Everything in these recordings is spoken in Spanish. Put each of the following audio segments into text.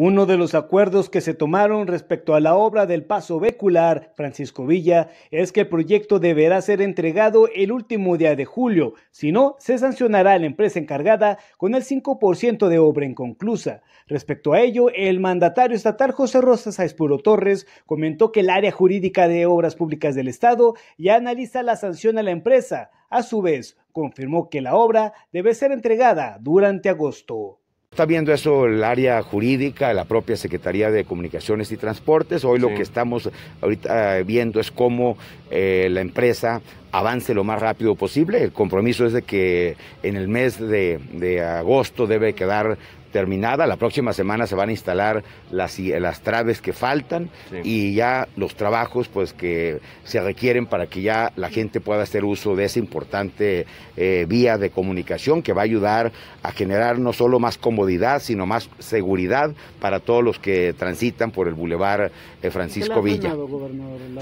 Uno de los acuerdos que se tomaron respecto a la obra del paso vehicular Francisco Villa es que el proyecto deberá ser entregado el último día de julio, si no, se sancionará a la empresa encargada con el 5% de obra inconclusa. Respecto a ello, el mandatario estatal José Rosas Aispuro Torres comentó que el área jurídica de obras públicas del Estado ya analiza la sanción a la empresa. A su vez, confirmó que la obra debe ser entregada durante agosto. Está viendo eso el área jurídica, la propia Secretaría de Comunicaciones y Transportes. Hoy lo que estamos ahorita eh, viendo es cómo eh, la empresa avance lo más rápido posible. El compromiso es de que en el mes de, agosto debe quedar terminada. La próxima semana se van a instalar las, las traves que faltan y ya los trabajos pues que se requieren para que ya la gente pueda hacer uso de esa importante eh, vía de comunicación que va a ayudar a generar no solo más comodidad, sino más seguridad para todos los que transitan por el bulevar eh, Francisco Villa. la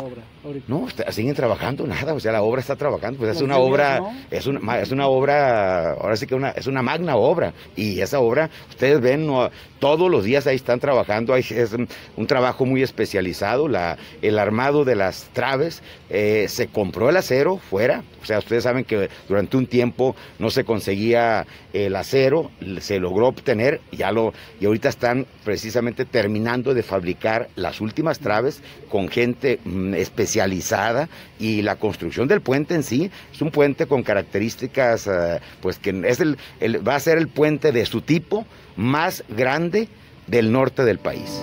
obra, no, siguen trabajando nada, o sea, la obra está trabajando, pues es una obra, es una, es una obra, ahora sí que una, es una magna obra. Y esa obra, ustedes ven, todos los días ahí están trabajando, es un, trabajo muy especializado, la, el armado de las traves, eh, se compró el acero fuera, o sea, ustedes saben que durante un tiempo no se conseguía el acero, se logró obtener, ya lo, y ahorita están precisamente terminando de fabricar las últimas traves con gente mm, especializada y la construcción del puente en sí es un puente con características, eh, pues que es el, va a ser el puente de su tipo más grande del norte del país.